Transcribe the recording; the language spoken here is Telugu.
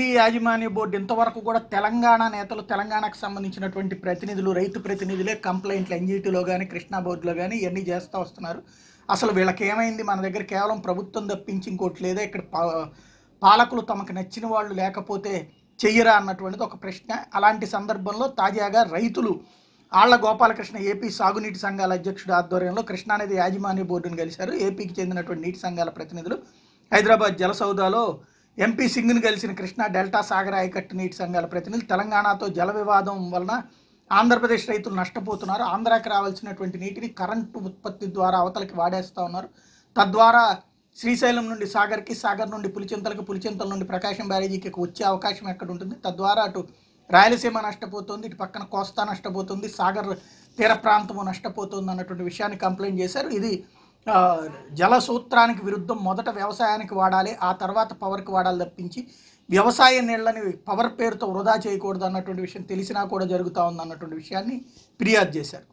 ప్రతి యాజమాన్య బోర్డు ఇంతవరకు కూడా తెలంగాణ నేతలు తెలంగాణకు సంబంధించినటువంటి ప్రతినిధులు రైతు ప్రతినిధులే కంప్లైంట్లు ఎన్జీటీలో కానీ కృష్ణా బోర్డులో కానీ ఇవన్నీ చేస్తూ వస్తున్నారు అసలు వీళ్ళకి ఏమైంది మన దగ్గర కేవలం ప్రభుత్వం తప్పించి ఇంకోటి లేదా ఇక్కడ పాలకులు తమకు నచ్చిన వాళ్ళు లేకపోతే చెయ్యరా అన్నటువంటిది ఒక ప్రశ్న అలాంటి సందర్భంలో తాజాగా రైతులు ఆళ్ల గోపాలకృష్ణ ఏపీ సాగునీటి సంఘాల అధ్యక్షుడు ఆధ్వర్యంలో కృష్ణానది యాజమాన్య బోర్డును కలిశారు ఏపీకి చెందినటువంటి నీటి సంఘాల ప్రతినిధులు హైదరాబాద్ జలసౌదాలో ఎంపీ సింగ్ను కలిసిన కృష్ణా డెల్టా సాగర్ ఆయకట్టు నీటి సంఘాల ప్రతినిధులు తెలంగాణతో జల వివాదం వలన ఆంధ్రప్రదేశ్ రైతులు నష్టపోతున్నారు ఆంధ్రాకి రావాల్సినటువంటి నీటిని కరెంటు ఉత్పత్తి ద్వారా అవతలకి వాడేస్తూ ఉన్నారు తద్వారా శ్రీశైలం నుండి సాగర్కి సాగర్ నుండి పులిచింతలకు పులిచింతల నుండి ప్రకాశం బ్యారేజీకి వచ్చే అవకాశం ఎక్కడ ఉంటుంది తద్వారా అటు రాయలసీమ నష్టపోతుంది ఇటు పక్కన కోస్తా నష్టపోతుంది సాగర్ తీర ప్రాంతము నష్టపోతుంది అన్నటువంటి విషయాన్ని కంప్లైంట్ చేశారు ఇది జలసూత్రానికి విరుద్ధం మొదట వ్యవసాయానికి వాడాలి ఆ తర్వాత పవర్కి వాడాలి తప్పించి వ్యవసాయ నీళ్ళని పవర్ పేరుతో వృధా చేయకూడదు అన్నటువంటి విషయం తెలిసినా కూడా జరుగుతూ ఉంది అన్నటువంటి విషయాన్ని ఫిర్యాదు చేశారు